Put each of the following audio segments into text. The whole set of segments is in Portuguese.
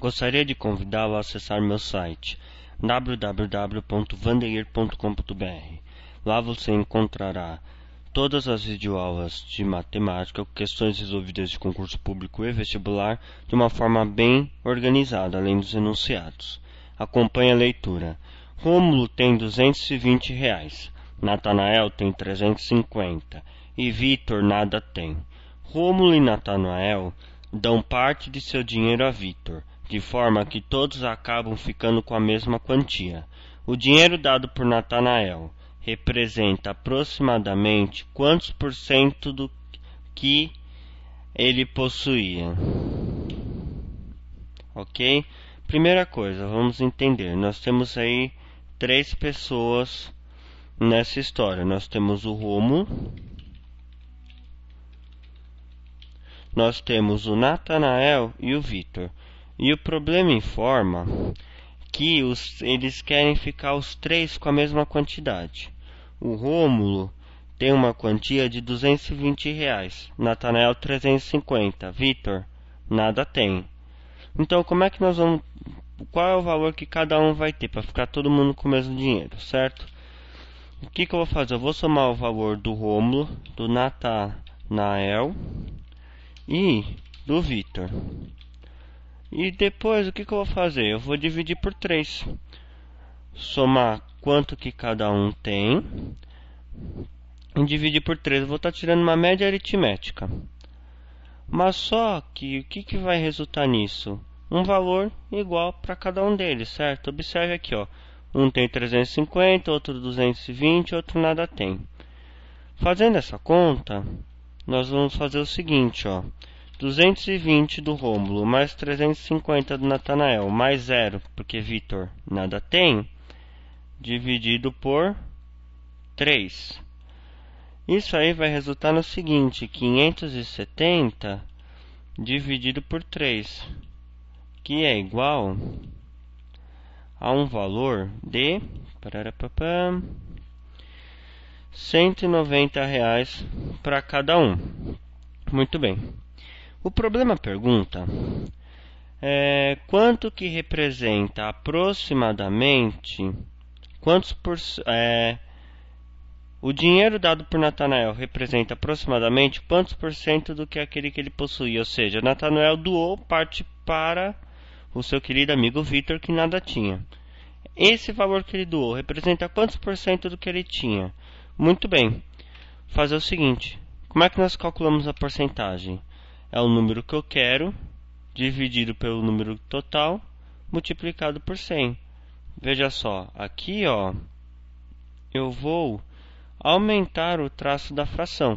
Gostaria de convidá-lo a acessar meu site www.vandeir.com.br. Lá você encontrará todas as videoaulas de matemática, questões resolvidas de concurso público e vestibular de uma forma bem organizada, além dos enunciados. Acompanhe a leitura. Rômulo tem 220 reais, Natanael tem 350 e Vitor nada tem. Rômulo e Natanael dão parte de seu dinheiro a Vitor, de forma que todos acabam ficando com a mesma quantia. O dinheiro dado por Natanael representa aproximadamente quantos por cento do que ele possuía. Ok? Primeira coisa, vamos entender. Nós temos aí três pessoas nessa história. Nós temos o Romo, nós temos o Natanael e o Vitor. E o problema informa que os, eles querem ficar os três com a mesma quantidade. O Rômulo tem uma quantia de 220 reais, Natanael 350, Vitor nada tem. Então como é que nós vamos qual é o valor que cada um vai ter para ficar todo mundo com o mesmo dinheiro, certo? O que, que eu vou fazer? Eu vou somar o valor do Rômulo, do Natanael e do Vitor. E depois, o que, que eu vou fazer? Eu vou dividir por 3. Somar quanto que cada um tem. E dividir por 3. Eu vou estar tá tirando uma média aritmética. Mas só que o que, que vai resultar nisso? Um valor igual para cada um deles, certo? Observe aqui, ó. Um tem 350, outro 220, outro nada tem. Fazendo essa conta, nós vamos fazer o seguinte, ó. 220 do Rômulo, mais 350 do Natanael, mais zero, porque Vitor nada tem, dividido por 3. Isso aí vai resultar no seguinte, 570 dividido por 3, que é igual a um valor de pararapapá, 190 reais para cada um. Muito bem. O problema pergunta é, quanto que representa aproximadamente quantos por, é, o dinheiro dado por Natanael representa aproximadamente quantos por cento do que aquele que ele possuía, ou seja, Natanael doou parte para o seu querido amigo Vitor que nada tinha. Esse valor que ele doou representa quantos por cento do que ele tinha? Muito bem. Fazer o seguinte, como é que nós calculamos a porcentagem? é o número que eu quero dividido pelo número total multiplicado por 100. Veja só, aqui ó, eu vou aumentar o traço da fração.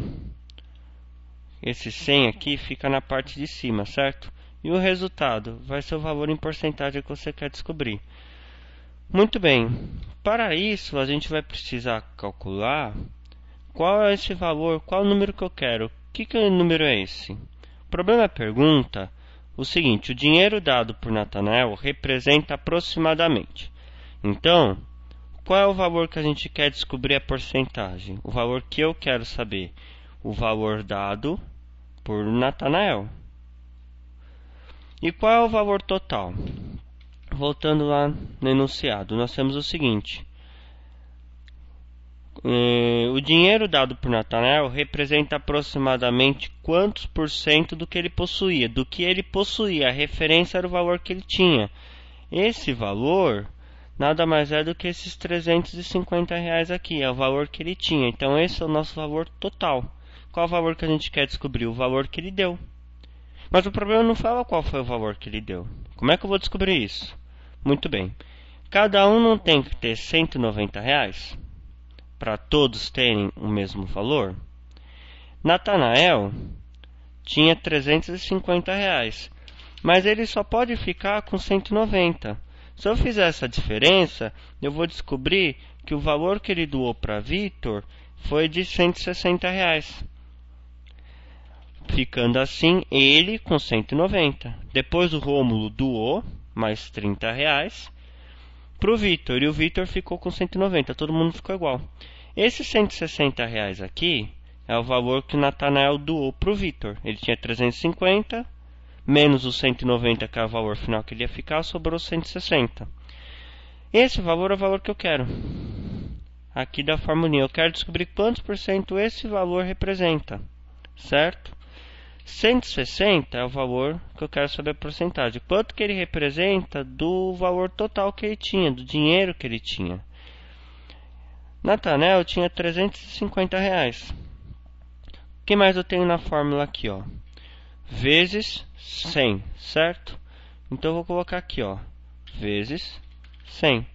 Esse 100 aqui fica na parte de cima, certo? E o resultado vai ser o valor em porcentagem que você quer descobrir. Muito bem, para isso a gente vai precisar calcular qual é esse valor, qual o número que eu quero. Que, que número é esse? problema é pergunta o seguinte: o dinheiro dado por Natanael representa aproximadamente. Então, qual é o valor que a gente quer descobrir a porcentagem? O valor que eu quero saber? O valor dado por Natanael. E qual é o valor total? Voltando lá no enunciado, nós temos o seguinte: Hum, o dinheiro dado por Natanael representa aproximadamente quantos por cento do que ele possuía? Do que ele possuía, a referência era o valor que ele tinha. Esse valor nada mais é do que esses 350 reais aqui, é o valor que ele tinha. Então, esse é o nosso valor total. Qual o valor que a gente quer descobrir? O valor que ele deu. Mas o problema não fala qual foi o valor que ele deu. Como é que eu vou descobrir isso? Muito bem. Cada um não tem que ter 190 reais? para todos terem o mesmo valor? Natanael tinha 350 reais, mas ele só pode ficar com 190. Se eu fizer essa diferença, eu vou descobrir que o valor que ele doou para Vitor foi de 160 reais. Ficando assim, ele com 190. Depois o Rômulo doou mais 30 reais pro Vitor e o Vitor ficou com 190, todo mundo ficou igual. Esses 160 reais aqui é o valor que o Natanael doou pro Vitor. Ele tinha 350 menos os 190 que é o valor final que ele ia ficar, sobrou 160. Esse valor é o valor que eu quero. Aqui da formulinha, eu quero descobrir quantos por cento esse valor representa, certo? 160 é o valor que eu quero saber a porcentagem. Quanto que ele representa do valor total que ele tinha, do dinheiro que ele tinha. Natanel tinha 350 reais. O que mais eu tenho na fórmula aqui, ó? Vezes 100, certo? Então eu vou colocar aqui, ó, vezes 100.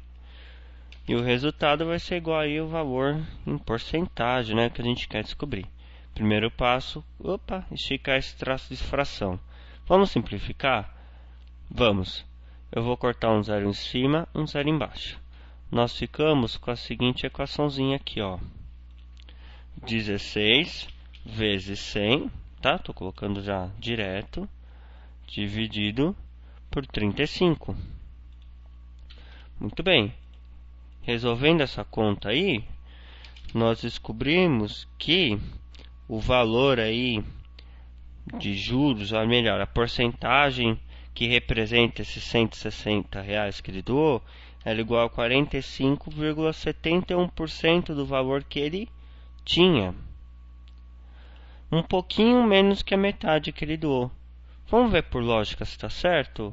E o resultado vai ser igual aí o valor em porcentagem, né, que a gente quer descobrir. Primeiro passo, opa, esticar esse traço de fração. Vamos simplificar? Vamos. Eu vou cortar um zero em cima, um zero embaixo. Nós ficamos com a seguinte equaçãozinha aqui, ó. 16 vezes 100, tá? Tô colocando já direto, dividido por 35. Muito bem. Resolvendo essa conta aí, nós descobrimos que o valor aí de juros, ou melhor, a porcentagem que representa esses 160 reais que ele doou, era igual a 45,71% do valor que ele tinha. Um pouquinho menos que a metade que ele doou. Vamos ver por lógica se está certo?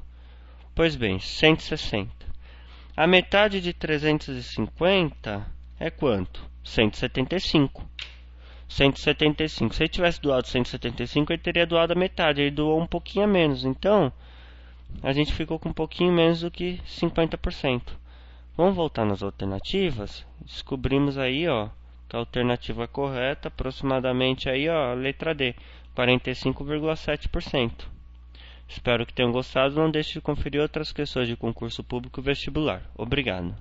Pois bem, 160. A metade de 350 é quanto? 175. 175. Se ele tivesse doado 175, ele teria doado a metade. Ele doou um pouquinho a menos. Então, a gente ficou com um pouquinho menos do que 50%. Vamos voltar nas alternativas? Descobrimos aí, ó, que a alternativa correta, aproximadamente aí, ó, a letra D, 45,7%. Espero que tenham gostado. Não deixe de conferir outras questões de concurso público vestibular. Obrigado.